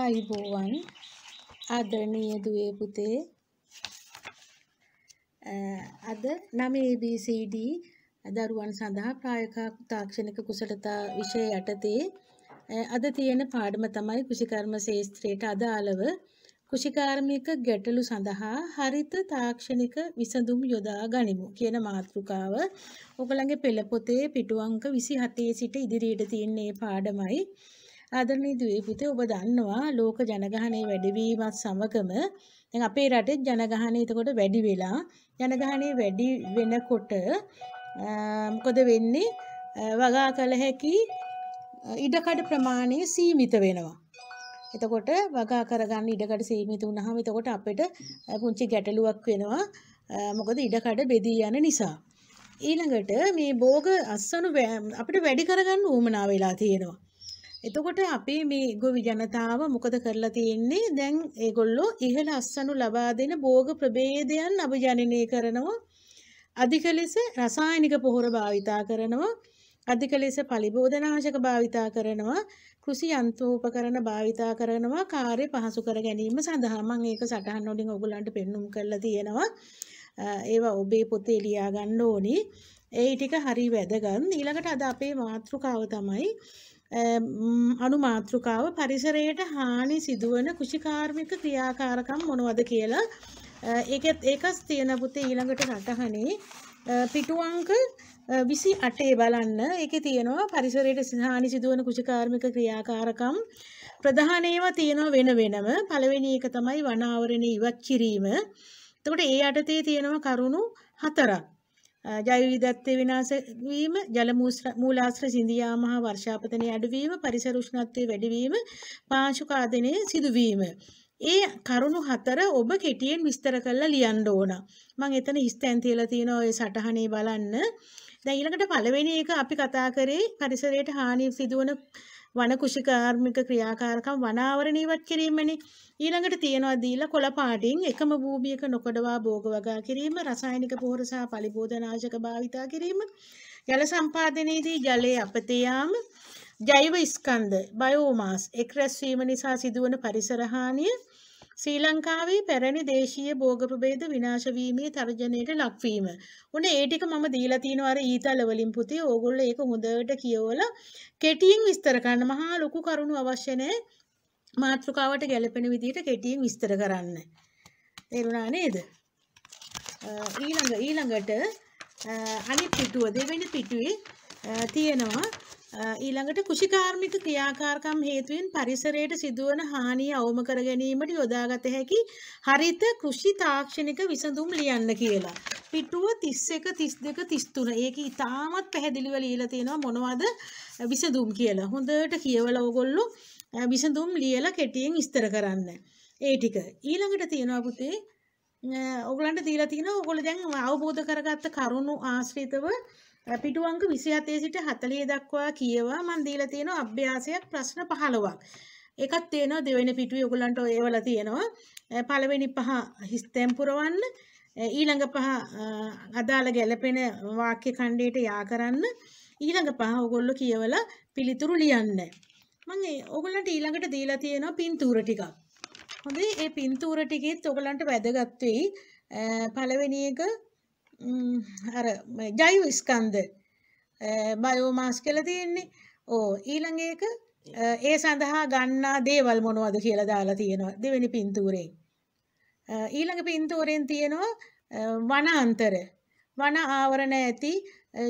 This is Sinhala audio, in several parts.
ආයුබෝවන් ආදරණීය දුවේ පුතේ අද 9 ABCD දරුවන් සඳහා ප්‍රායෝගික තාක්ෂණික කුසලතා විෂය යටතේ අද තියෙන පාඩම තමයි කුෂිකර්ම ශාස්ත්‍රයට අදාළව කුෂිකාර්මික ගැටලු සඳහා හරිත තාක්ෂණික විසඳුම් යොදා ගනිමු කියන මාතෘකාව ඔගලගේ පෙළ පොතේ පිටු අංක 27 සිට ඉදිරියට තියෙන මේ පාඩමයි ආදරණීය දුවේපුතේ ඔබ දන්නවා ලෝක ජනගහනය වැඩිවීමත් සමගම දැන් අපේ රටේ ජනගහනය එතකොට වැඩි වෙලා ජනගහනය වැඩි වෙනකොට මොකද වෙන්නේ වගා කළ හැකි ඉඩකඩ ප්‍රමාණය සීමිත වෙනවා. එතකොට වගා කරගන්න ඉඩකඩ සීමිත වුණාම එතකොට අපිට පුංචි ගැටලුවක් වෙනවා. මොකද ඉඩකඩ බෙදී යන නිසා. ඊළඟට මේ භෝග අස්සනු අපිට වැඩි කරගන්න උවමනා වෙලා තියෙනවා. එතකොට අපේ මේ ගොවි ජනතාව මොකද කරලා තියෙන්නේ දැන් ඒගොල්ලෝ ඉහළ අස්සනු ලබා දෙන භෝග ප්‍රභේදයන් අභිජනනය කරනවා අධික ලෙස රසායනික පොහොර භාවිතා කරනවා අධික ලෙස පලිබෝධනාශක භාවිතා කරනවා කෘෂි යන්ත්‍රෝපකරණ භාවිතා කරනවා කාර්ය පහසු කර ගැනීම සඳහා මම ඒක සටහන් වලින් ඔයගලන්ට පෙන්눔 කරලා තියෙනවා. ඒවා ඔබේ පොතේ ලියා ගන්න ඕනි. ඒ ටික හරි වැදගත්. ඊළඟට අද අපේ මාතෘකාව තමයි අනු මාතෘකාව පරිසරයට හානි සිදුවන කුෂිකාර්මික ක්‍රියාකාරකම් මොනවද කියලා ඒකත් ඒකස් තියෙන පුතේ ඊළඟට රටහනේ පිටුවංක විසි අටේ බලන්න එක තියෙනවා පරිසරයට සිහානි සිදුවන කුෂිකාර්මික ක්‍රියාකාරකම් ප්‍රධාන ඒවා තියෙනවා වෙන වෙනම පළවෙනි එක තමයි වනාවරණ ඉවත් කිරීම එතකොට ඒ යටතේ තියෙනවා කරුණු හතරක් ජෛවවිධත්වය විනාශ වීම ජල මූලාශ්‍ර සිඳියාම හා වර්ෂාපතනය අඩුවීම පරිසර උෂ්ණත්වය වැඩිවීම පාංශුක ආදනය සිදුවීම ඒ කරුණු හතර ඔබ කෙටියෙන් විස්තර කරලා ලියන්න ඕන. මම එතන හිස්තැන් තියලා තියෙනවා ඔය සටහනේ බලන්න. දැන් ඊළඟට පළවෙනි එක අපි කතා කරේ පරිසරයට හානි සිදුවන වන කුෂිකාර්මික ක්‍රියාකාරකම් වනාවරණ ඉවත් කිරීමනේ ඊළඟට තියනවා දීලා කොළ පාටින් එකම භූමියක නොකඩවා භෝග වගා කිරීම රසායනික පොහොර සහ පලිබෝධනාශක භාවිතා කිරීම ජල සම්පාදනයේදී ජලයේ අපතේ යාම ජෛව ස්කන්ධ බයෝමාස් එක් රැස්වීම නිසා සිදුවන පරිසර හානිය ශ්‍රී ලංකාවේ පැරණි දේශීය භෝග ප්‍රභේද විනාශ වීමේ තර්ජනයට ලක්වීම. උන ඒ ටික මම දීලා තියෙනවා අර ඊතල වලින් පුතේ. ඕගොල්ලෝ ඒක හොඳට කියවලා කෙටියෙන් විස්තර කරන්න. මහා ලොකු කරුණු අවශ්‍ය නැහැ. මාතෘකාවට ගැලපෙන විදිහට කෙටියෙන් විස්තර කරන්න. තේරුණා නේද? ඊළඟ ඊළඟට අනිත් පිටුව දෙවෙනි පිටුවේ තියෙනවා ඊළඟට කෘෂිකාර්මික ක්‍රියාකාරකම් හේතුවෙන් පරිසරයට සිදුවන හානිය අවම කර ගැනීමට යොදාගත හැකි හරිත කෘෂි තාක්ෂණික විසඳුම් ලියන්න කියලා. පිටුව 31 32 33. ඒක ඉතාමත් පැහැදිලිව ලියලා තියෙනවා මොනවද විසඳුම් කියලා. හොඳට කියවලා ඕගොල්ලෝ විසඳුම් ලියලා කෙටියෙන් විස්තර කරන්න. ඒ ටික. ඊළඟට තියෙනවා පුතේ ඔයගලන්ට දීලා තියෙනවා ඔයගොල්ලෝ දැන් අවබෝධ කරගත්ත කරුණු ආශ්‍රිතව පිටු අංක 27 සිට 40 දක්වා කියවා මම දීලා තියෙනවා අභ්‍යාසයක් ප්‍රශ්න 15ක්. ඒකත් තියෙනවා දෙවෙනි පිටුවේ ඔයගලන්ට ඒවල තියෙනවා. පළවෙනි පහ හිස්තෙන් පුරවන්න, ඊළඟ පහ අදාළ ගැළපෙන වාක්‍ය ඛණ්ඩයට යා කරන්න, ඊළඟ පහ ඔයගොල්ලෝ කියවලා පිළිතුරු ලියන්න. මම ඔයගලන්ට ඊළඟට දීලා තියෙනවා පින්තූර ටිකක්. හොඳයි, මේ පින්තූර ටිකෙත් ඔයගලන්ට වැදගත් වෙයි. පළවෙනි එක Mm, අර ජයිව ස්කන්ද eh, බයෝමාස් කළ තියෙන්නේ ඕ ඊළඟක eh, ඒ සඳහා ගන්නා දේවල් මොනවද කියලා දාලා තියෙනවා දෙවැනි පින්තූරෙන් eh, ඊළඟ පින්තූරෙන් තියෙනවා වනාන්තර වන ආවරණ ඇති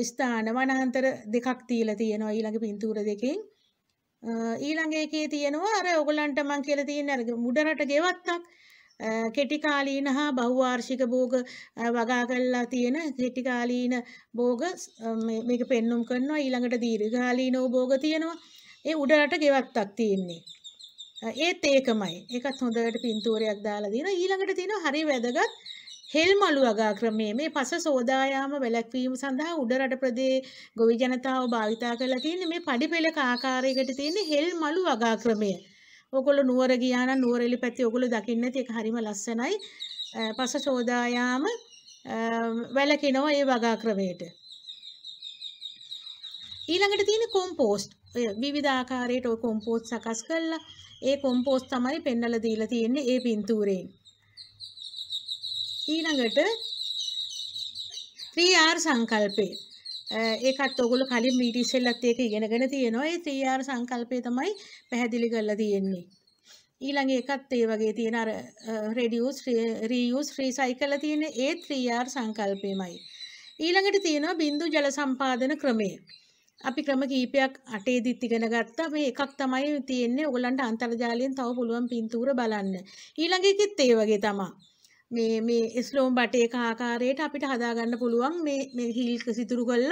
ස්ථාන වනාන්තර දෙකක් තියලා තියෙනවා ඊළඟ පින්තූර දෙකෙන් ඊළඟ එකේ තියෙනවා අර ඔයගලන්ට මං කියලා තියෙන අර මුඩරට ගෙවත්තක් කෙටිකාලීන හා බහුවාර්ෂික භෝග වගා කල්ලා තියෙන කෙටිකාලීන භෝග මේක පෙන්නුම් කරනවා ඊළඟට දීර්ඝාලීන භෝග තියෙනවා ඒ උඩරට ගෙවත්තක් තියෙන්නේ ඒත් ඒකමයි එකත් හොඳට පින්තූරයක් දාලා දින ඊළඟට තියෙන හරි වැදගත් හෙල්මලු වගා ක්‍රමය මේ පස සෝදායාම වැළැක්වීම සඳහා උඩරට ප්‍රදේ ගොවි ජනතාව භාවිතා කරලා තියෙන මේ පඩිපෙළක ආකාරයකට තියෙන හෙල්මලු වගා ක්‍රමය ඔයගොල්ලෝ නුවර ගියා නම් නුවරඑලි පැත්තේ ඔයගොල්ලෝ දකින්න ඇති ඒක හරිම ලස්සනයි. පස සෝදා යාම වැලකිනවා ඒ වගා ක්‍රමයට. ඊළඟට තියෙන කොම්පෝස්ට්. විවිධ ආකාරයට ඔය කොම්පෝස්ට් සකස් කරලා ඒ කොම්පෝස්ට් තමයි පෙන්වලා දීලා තියෙන්නේ ඒ පින්තූරයෙන්. ඊළඟට 3R සංකල්පේ ඒකත් ඔගොල්ලෝ කලින් මීට ඉස්සෙල්ලත් ඒක ඉගෙනගෙන තියෙනවා. ඒ 3R සංකල්පය තමයි පැහැදිලි කරලා තියෙන්නේ. ඊළඟ එකත් ඒ වගේ තියෙන අර reduce reuse recycle තියෙන ඒ 3R සංකල්පෙමයි. ඊළඟට තියෙනවා බිඳු ජල සම්පාදන ක්‍රමය. අපි ක්‍රම කීපයක් අටේදිත් ඉගෙන ගත්තා. මේ එකක් තමයි තියෙන්නේ. ඔයගලන්ට අන්තර්ජාලයෙන් තව පුළුවන් පින්තූර බලන්න. ඊළඟ එකෙත් ඒ වගේ තමයි. මේ මේ ස්ලෝම් බටේ කාකාරයට අපිට හදාගන්න පුළුවන් මේ හිල්ක සිතුරු කොල්ල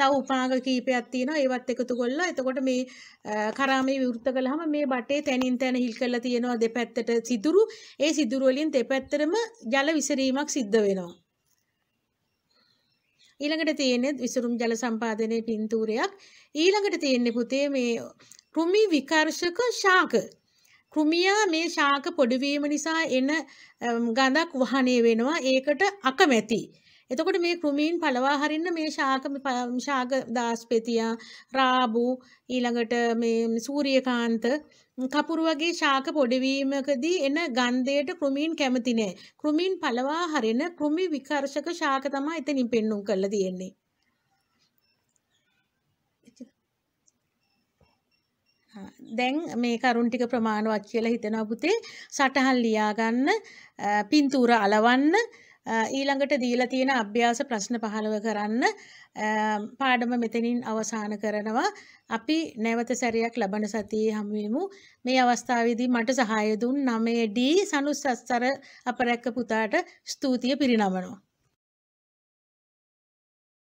තව උපාග කීපයක් තියෙනවා ඒවත් එකතු කොල්ලා එතකොට මේ කරාමේ විවෘත කළාම මේ බටේ තැනින් තැන හිල් කරලා තියෙනවා දෙපැත්තට සිදුරු ඒ සිදුරු වලින් දෙපැත්තටම ජල විසිරීමක් සිද්ධ වෙනවා ඊළඟට තියෙන්නේ විසුරුම් ජල සම්පාදනයේ පින්තූරයක් ඊළඟට තියෙන්නේ පුතේ මේ රුමි විකර්ෂක ශාක කෘමියා මේ ශාක පොඩිවීම නිසා එන ගඳක් වහනේ වෙනවා ඒකට අකමැති. එතකොට මේ කෘමීන් පලවා හරින්න මේ ශාක ශාක දාස්පෙතියා රාබු ඊළඟට මේ සූරියකාන්ත කපුරු වගේ ශාක පොඩිවීමකදී එන ගන්ධයට කෘමීන් කැමති නෑ. කෘමීන් පලවා හරින කෘමි විකර්ෂක ශාක තමයි එතනින් පෙන්눔 කරලා තියෙන්නේ. දැන් මේ කරුණ ටික ප්‍රමාණවත් කියලා හිතෙනවා පුතේ සටහන් ලියා ගන්න පින්තූර అలවන්න ඊළඟට දීලා තියෙන අභ්‍යාස ප්‍රශ්න 15 කරන්න පාඩම මෙතනින් අවසන් කරනවා අපි නැවත සැරයක් ලබන සතියේ හමුවෙමු මේ අවස්ථාවේදී මට සහාය දුන් 9D සනුස්සස්තර අපරැක්ක පුතාට ස්තුතිය පිරිනමනවා